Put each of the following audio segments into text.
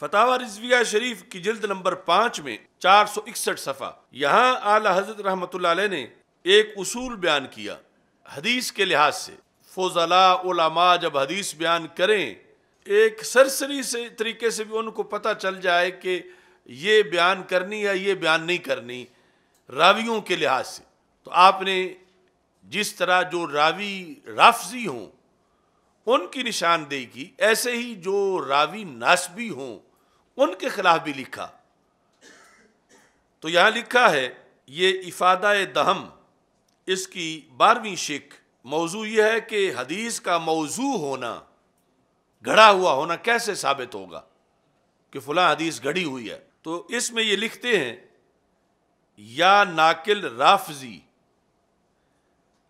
फतावा रिजविया शरीफ की जल्द नंबर पाँच में चार सौ इकसठ सफ़ा यहाँ आला हजरत रहमत ने एक उसूल बयान किया हदीस के लिहाज से फोजला जब हदीस बयान करें एक सरसरी से तरीके से भी उनको पता चल जाए कि ये बयान करनी या ये बयान नहीं करनी रावियों के लिहाज से तो आपने जिस तरह जो रावी राफजी हों उनकी निशानदेही की ऐसे ही जो रावी नासबी हों उनके खिलाफ भी लिखा तो यहां लिखा है ये इफादा दहम इसकी बारहवीं शिक मौजू यह है कि हदीस का मौजू होना घड़ा हुआ होना कैसे साबित होगा कि फला हदीस घड़ी हुई है तो इसमें ये लिखते हैं या नाकिल राफजी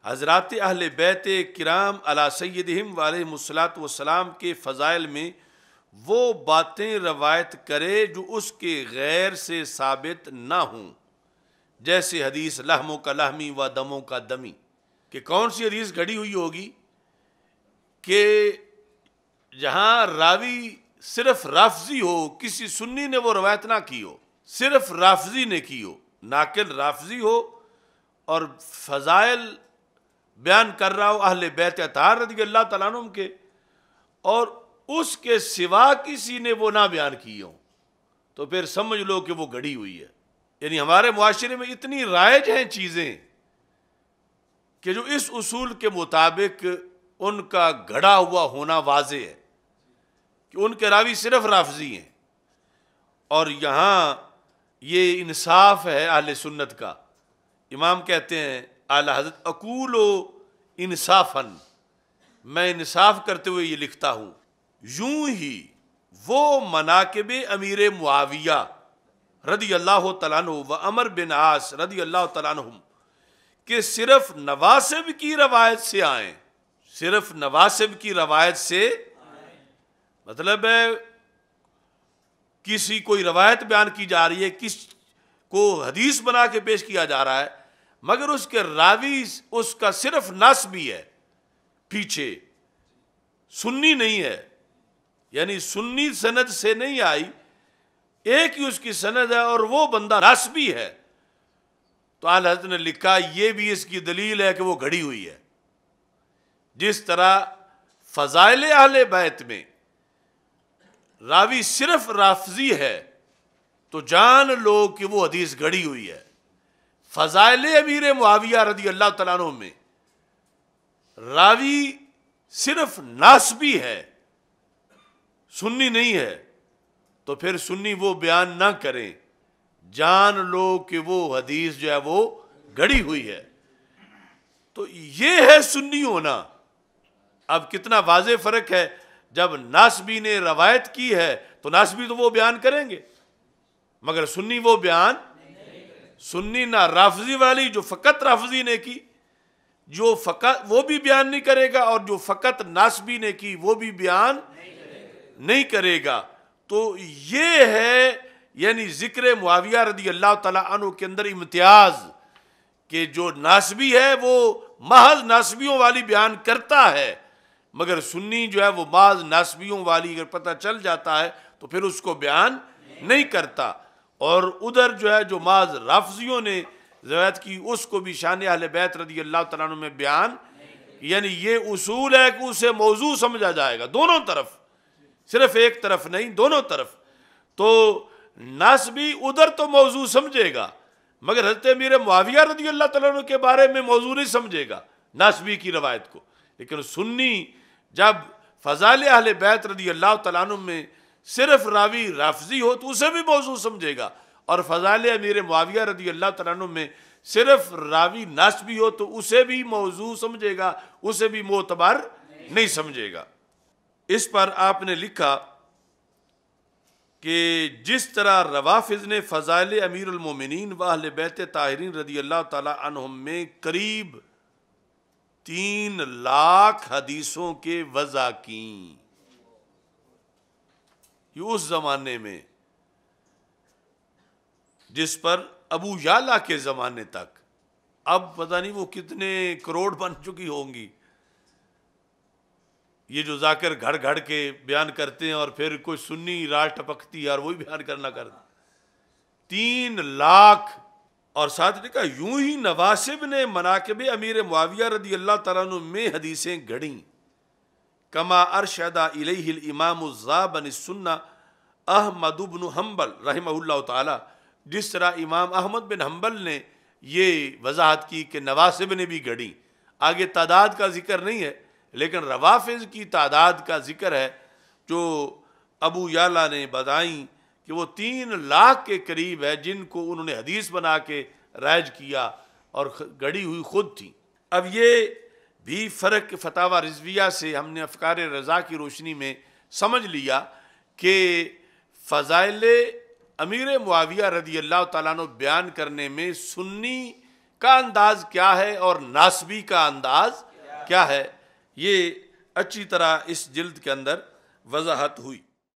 हजरत अहल बैत किराम अला सैदम वाले मुसलात वसलाम के फ़ज़ाइल में वो बातें रवायत करे जो उसके गैर से साबित ना हों जैसे हदीस लहमों का लहमी व दमों का दमी कि कौन सी हदीस घड़ी हुई होगी कि जहाँ रावी सिर्फ राफजी हो किसी सुन्नी ने वो रवायत ना की हो सिर्फ राफजी ने की हो नाकिल राफजी हो और फजाइल बयान कर रहा हो अहल बैत अतार रदी अल्लाह तुम के और उसके सिवा किसी ने वो ना बयान की हो तो फिर समझ लो कि वो घड़ी हुई है यानी हमारे माशरे में इतनी राइज हैं चीज़ें कि जो इस उसूल के मुताबिक उनका घड़ा हुआ होना वाज है कि उनके रावी सिर्फ राफजी हैं और यहाँ ये इंसाफ है आल सुन्नत का इमाम कहते हैं आला हजरत अकूलो इंसाफन मैं इंसाफ करते हुए ये लिखता हूँ यूं ही वो मनाकब अमीर मुआविया रदी अल्लाह तला व अमर बिन आस रदी अल्लाह तला के सिर्फ नवासिब की रवायत से आए सिर्फ नवासिब की रवायत से मतलब है किसी कोई रवायत बयान की जा रही है किस को हदीस बना के पेश किया जा रहा है मगर उसके रावी उसका सिर्फ नस भी है पीछे सुन्नी नहीं है यानी सुन्नी सनद से नहीं आई एक ही उसकी सनद है और वो बंदा भी है तो आल हजरत ने लिखा ये भी इसकी दलील है कि वो घड़ी हुई है जिस तरह फजाइल आल बैत में रावी सिर्फ राफजी है तो जान लो कि वो हदीस घड़ी हुई है फजाइल अमीर मुआविया रदी अल्लाह तला में रावी सिर्फ नासबी है सुन्नी नहीं है तो फिर सुन्नी वो बयान ना करें जान लो कि वो हदीस जो है वो गड़ी हुई है तो ये है सुन्नी होना अब कितना वाज फर्क है जब नासबी ने रवायत की है तो नासबी तो वो बयान करेंगे मगर सुन्नी वो बयान सुन्नी ना राफजी वाली जो फ़कत राफजी ने की जो फ़कत वो भी बयान नहीं करेगा और जो फ़कत नासबी ने की वो भी बयान नहीं नहीं करेगा तो ये है यानी ज़िक्र मुआविया रदी अल्लाह तु के अंदर इम्तियाज़ के जो नासबी है वो महज नासबियों वाली बयान करता है मगर सुन्नी जो है वो बाज नासबियों वाली अगर पता चल जाता है तो फिर उसको बयान नहीं करता और उधर जो है जो माज राफजियों ने जवैत की उसको भी शान अहल बैत रदी अल्लाह तु में बयान यानी ये उसूल है कि उसे मौजू समझा जाएगा दोनों तरफ सिर्फ एक तरफ नहीं दोनों तरफ तो नस भी उधर तो मौजू समझेगा मगर हजरत मीर मुआविया रजी अल्लाह तु के बारे में मौजू नहीं समझेगा नासबी की रवायत को लेकिन सुन्नी जब फजाल अहल बैत रदी अल्लाह तु में सिर्फ रावी राफजी हो तो उसे भी मौजू समझेगा और फजाल अमीर मुआविया रदी अल्लाह तु में सिर्फ रावी नासबी हो तो उसे भी मौजू समझेगा उसे भी मोतबार नहीं समझेगा इस पर आपने लिखा कि जिस तरह रवाफिज ने फ़ज़ाइल अमीरमिन वाहल बैत ताहरीन रदी अल्लाह तहम में करीब तीन लाख हदीसों के वज़ा की उस ज़माने में जिस पर अबू याला के ज़माने तक अब पता नहीं वो कितने करोड़ बन चुकी होंगी ये जो जाकर घड़ घड़ के बयान करते हैं और फिर कोई सुन्नी राल टपकती है वही बयान करना कर तीन लाख और साथ ने कहा यूं ही नवासिब ने मनाकब अमीर मुआविया रदी अल्लाह तन में हदीसें घड़ी कमा अरशदा इलेहिल इमाम बन सुन्ना अहमद बिन हम्बल रहमल्ला ताला जिस तरह इमाम अहमद बिन हम्बल ने ये वजाहत की कि नवासिब ने भी घड़ी आगे तादाद का जिक्र नहीं है लेकिन रवाफिज की तादाद का जिक्र है जो अबू याला ने बताई कि वो तीन लाख के करीब है जिनको उन्होंने हदीस बना के राज किया और गड़ी हुई खुद थी अब ये भी फ़र्क फतावा रिजविया से हमने अफकार रज़ा की रोशनी में समझ लिया कि फ़जाइल अमीर मुआविया रदी अल्लाह तु बयान करने में सुन्नी का अंदाज़ क्या है और नासबी का अंदाज़ क्या है ये अच्छी तरह इस जिल्द के अंदर वजाहत हुई